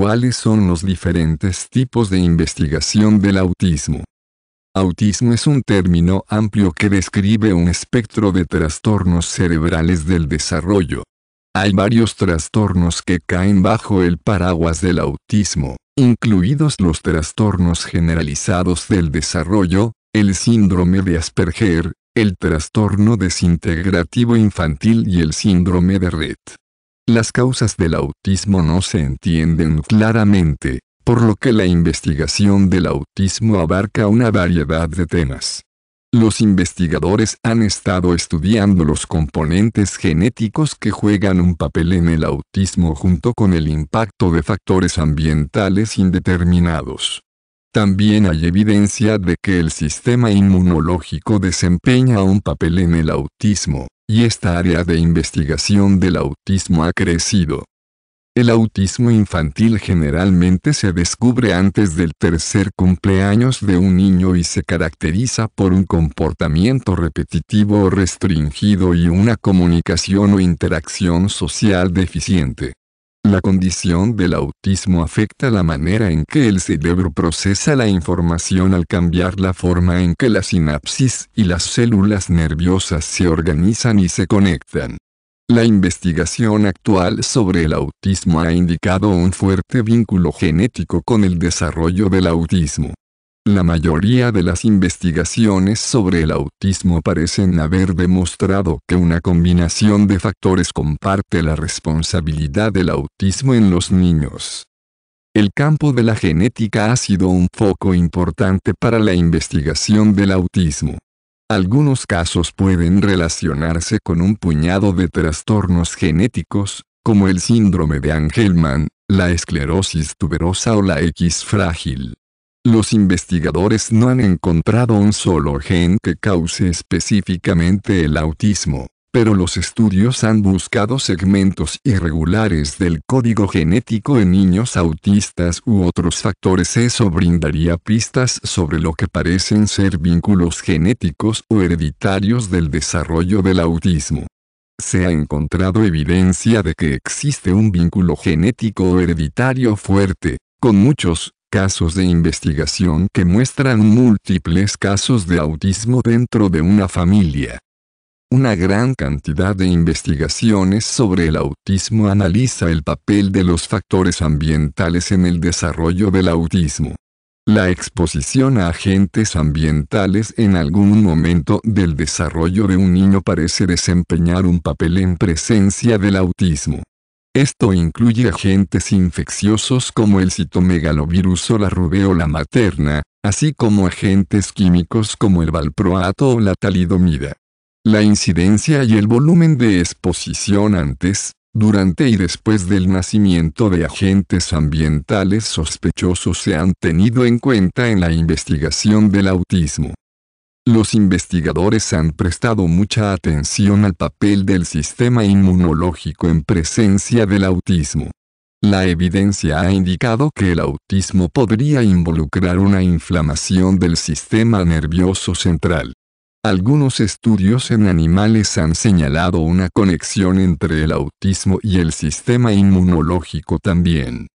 ¿Cuáles son los diferentes tipos de investigación del autismo? Autismo es un término amplio que describe un espectro de trastornos cerebrales del desarrollo. Hay varios trastornos que caen bajo el paraguas del autismo, incluidos los trastornos generalizados del desarrollo, el síndrome de Asperger, el trastorno desintegrativo infantil y el síndrome de Rett. Las causas del autismo no se entienden claramente, por lo que la investigación del autismo abarca una variedad de temas. Los investigadores han estado estudiando los componentes genéticos que juegan un papel en el autismo junto con el impacto de factores ambientales indeterminados. También hay evidencia de que el sistema inmunológico desempeña un papel en el autismo, y esta área de investigación del autismo ha crecido. El autismo infantil generalmente se descubre antes del tercer cumpleaños de un niño y se caracteriza por un comportamiento repetitivo o restringido y una comunicación o interacción social deficiente. La condición del autismo afecta la manera en que el cerebro procesa la información al cambiar la forma en que la sinapsis y las células nerviosas se organizan y se conectan. La investigación actual sobre el autismo ha indicado un fuerte vínculo genético con el desarrollo del autismo. La mayoría de las investigaciones sobre el autismo parecen haber demostrado que una combinación de factores comparte la responsabilidad del autismo en los niños. El campo de la genética ha sido un foco importante para la investigación del autismo. Algunos casos pueden relacionarse con un puñado de trastornos genéticos, como el síndrome de Angelman, la esclerosis tuberosa o la X frágil. Los investigadores no han encontrado un solo gen que cause específicamente el autismo, pero los estudios han buscado segmentos irregulares del código genético en niños autistas u otros factores. Eso brindaría pistas sobre lo que parecen ser vínculos genéticos o hereditarios del desarrollo del autismo se ha encontrado evidencia de que existe un vínculo genético o hereditario fuerte, con muchos, Casos de investigación que muestran múltiples casos de autismo dentro de una familia. Una gran cantidad de investigaciones sobre el autismo analiza el papel de los factores ambientales en el desarrollo del autismo. La exposición a agentes ambientales en algún momento del desarrollo de un niño parece desempeñar un papel en presencia del autismo. Esto incluye agentes infecciosos como el citomegalovirus o la rubeola materna, así como agentes químicos como el valproato o la talidomida. La incidencia y el volumen de exposición antes, durante y después del nacimiento de agentes ambientales sospechosos se han tenido en cuenta en la investigación del autismo. Los investigadores han prestado mucha atención al papel del sistema inmunológico en presencia del autismo. La evidencia ha indicado que el autismo podría involucrar una inflamación del sistema nervioso central. Algunos estudios en animales han señalado una conexión entre el autismo y el sistema inmunológico también.